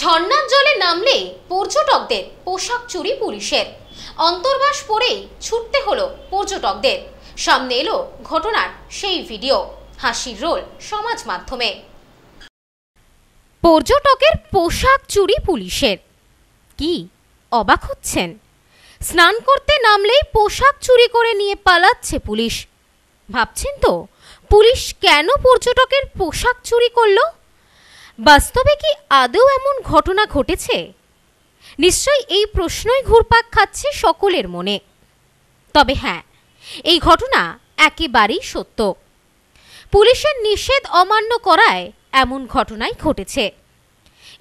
ঝর্ণার জলে নামলে পর্যটকদের পোশাক চুরি পুলিশের অন্তর্বাস পরেই ছুটতে হলো পর্যটকদের সামনে এলো ঘটনার সেই ভিডিও হাসির রোল সমাজ মাধ্যমে পর্যটকের পোশাক চুরি পুলিশের কি অবাক হচ্ছেন স্নান করতে নামলেই পোশাক চুরি করে নিয়ে পালাচ্ছে পুলিশ ভাবছেন তো পুলিশ কেন পর্যটকের পোশাক চুরি করলো বাস্তবে কি আদৌ এমন ঘটনা ঘটেছে নিশ্চয়ই এই প্রশ্নই ঘুরপাক খাচ্ছে সকলের মনে তবে হ্যাঁ এই ঘটনা একেবারেই সত্য পুলিশের নিষেধ অমান্য করায় এমন ঘটনাই ঘটেছে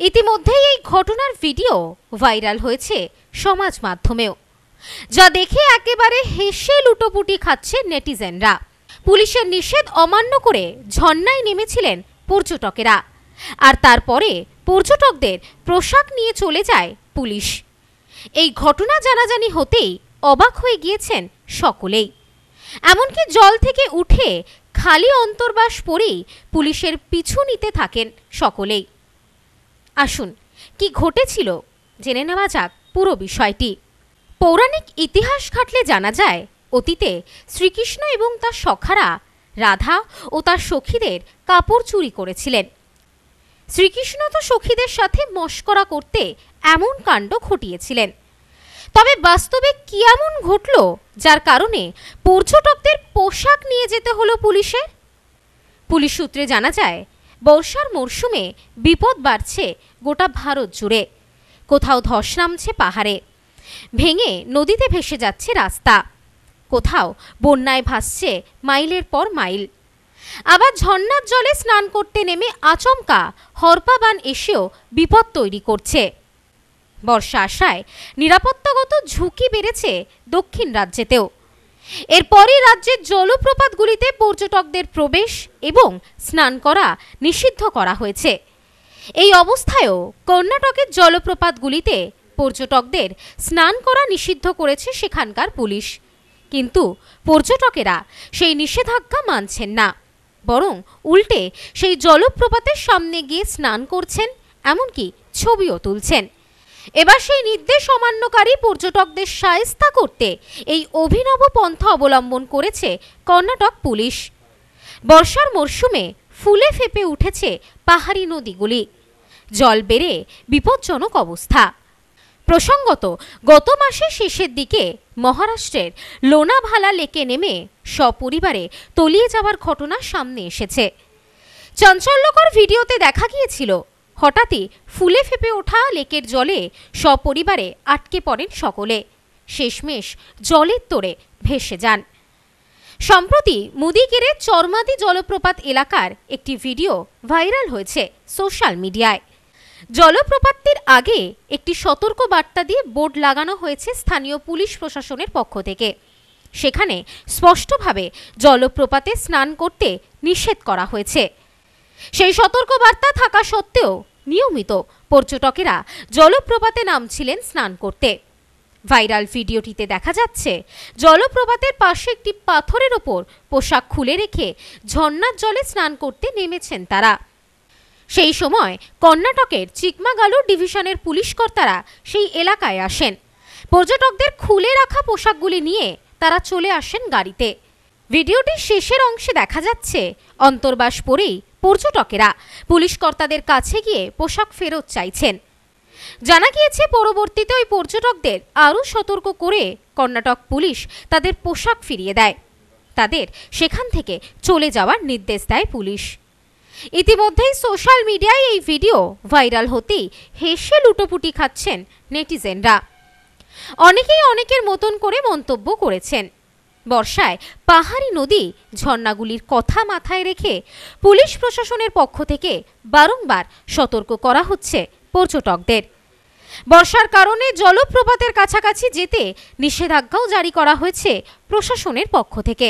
ইতিমধ্যেই এই ঘটনার ভিডিও ভাইরাল হয়েছে সমাজ মাধ্যমেও যা দেখে একেবারে হেসে লুটোপুটি খাচ্ছে নেটিজেনরা পুলিশের নিষেধ অমান্য করে ঝর্ণায় নেমেছিলেন পর্যটকেরা আর তারপরে পর্যটকদের পোশাক নিয়ে চলে যায় পুলিশ এই ঘটনা জানাজানি হতেই অবাক হয়ে গিয়েছেন সকলেই এমনকি জল থেকে উঠে খালি অন্তর্বাস পরেই পুলিশের পিছু নিতে থাকেন সকলেই আসুন কি ঘটেছিল জেনে নেওয়া যাক পুরো বিষয়টি পৌরাণিক ইতিহাস ঘাটলে জানা যায় অতীতে শ্রীকৃষ্ণ এবং তার সখারা রাধা ও তার সখীদের কাপড় চুরি করেছিলেন শ্রীকৃষ্ণ তো সখীদের সাথে মস্করা করতে এমন কাণ্ড ঘটিয়েছিলেন তবে বাস্তবে কি এমন ঘটল যার কারণে পর্যটকদের পোশাক নিয়ে যেতে হলো পুলিশের পুলিশ সূত্রে জানা যায় বর্ষার মরশুমে বিপদ বাড়ছে গোটা ভারত জুড়ে কোথাও ধস নামছে পাহাড়ে ভেঙে নদীতে ভেসে যাচ্ছে রাস্তা কোথাও বন্যায় ভাসছে মাইলের পর মাইল আবার ঝর্ণার জলে স্নান করতে নেমে আচমকা হরপাবান এসেও বিপদ তৈরি করছে বর্ষা আশায় নিরাপত্তাগত ঝুঁকি বেড়েছে দক্ষিণ রাজ্যেতেও এরপরই রাজ্যের জলপ্রপাতগুলিতে পর্যটকদের প্রবেশ এবং স্নান করা নিষিদ্ধ করা হয়েছে এই অবস্থায়ও কর্ণাটকের জলপ্রপাতগুলিতে পর্যটকদের স্নান করা নিষিদ্ধ করেছে সেখানকার পুলিশ কিন্তু পর্যটকেরা সেই নিষেধাজ্ঞা মানছেন না বরং উল্টে সেই জলপ্রপাতের সামনে গিয়ে স্নান করছেন এমনকি ছবিও তুলছেন এবার সেই নির্দেশ অমান্যকারী পর্যটকদের সায়স্তা করতে এই অভিনব পন্থা অবলম্বন করেছে কর্ণাটক পুলিশ বর্ষার মরশুমে ফুলে ফেপে উঠেছে পাহাড়ি নদীগুলি জল বেড়ে বিপজ্জনক অবস্থা প্রসঙ্গত গত মাসের শেষের দিকে মহারাষ্ট্রের লোনাভালা লেকে নেমে সপরিবারে তলিয়ে যাওয়ার ঘটনা সামনে এসেছে চঞ্চল্যকর ভিডিওতে দেখা গিয়েছিল হঠাৎই ফুলে ফেপে ওঠা লেকের জলে সপরিবারে আটকে পড়েন সকলে শেষমেশ জলের তোড়ে ভেসে যান সম্প্রতি মুদিকেরে চরমাদি জলপ্রপাত এলাকার একটি ভিডিও ভাইরাল হয়েছে সোশ্যাল মিডিয়ায় জলপ্রপাতটির আগে একটি সতর্ক বার্তা দিয়ে বোর্ড লাগানো হয়েছে স্থানীয় পুলিশ প্রশাসনের পক্ষ থেকে সেখানে স্পষ্টভাবে জলপ্রপাতে স্নান করতে নিষেধ করা হয়েছে সেই সতর্ক বার্তা থাকা সত্ত্বেও নিয়মিত পর্যটকেরা জলপ্রপাতে নামছিলেন স্নান করতে ভাইরাল ভিডিওটিতে দেখা যাচ্ছে জলপ্রপাতের পাশে একটি পাথরের ওপর পোশাক খুলে রেখে ঝর্নার জলে স্নান করতে নেমেছেন তারা সেই সময় কর্ণাটকের চিকমাগালুর ডিভিশনের পুলিশকর্তারা সেই এলাকায় আসেন পর্যটকদের খুলে রাখা পোশাকগুলি নিয়ে তারা চলে আসেন গাড়িতে ভিডিওটির শেষের অংশে দেখা যাচ্ছে অন্তর্বাস পরেই পর্যটকেরা পুলিশ কর্তাদের কাছে গিয়ে পোশাক ফেরত চাইছেন জানা গিয়েছে পরবর্তীতে ওই পর্যটকদের আরও সতর্ক করে কর্ণাটক পুলিশ তাদের পোশাক ফিরিয়ে দেয় তাদের সেখান থেকে চলে যাওয়ার নির্দেশ দেয় পুলিশ ইতিমধ্যেই সোশ্যাল মিডিয়ায় এই ভিডিও ভাইরাল হতেই হেসে লুটোপুটি খাচ্ছেন নেটিজেনরা অনেকেই অনেকের মতন করে মন্তব্য করেছেন বর্ষায় পাহাড়ি নদী ঝর্ণাগুলির কথা মাথায় রেখে পুলিশ প্রশাসনের পক্ষ থেকে বারংবার সতর্ক করা হচ্ছে পর্যটকদের বর্ষার কারণে জলপ্রপাতের কাছাকাছি যেতে নিষেধাজ্ঞাও জারি করা হয়েছে প্রশাসনের পক্ষ থেকে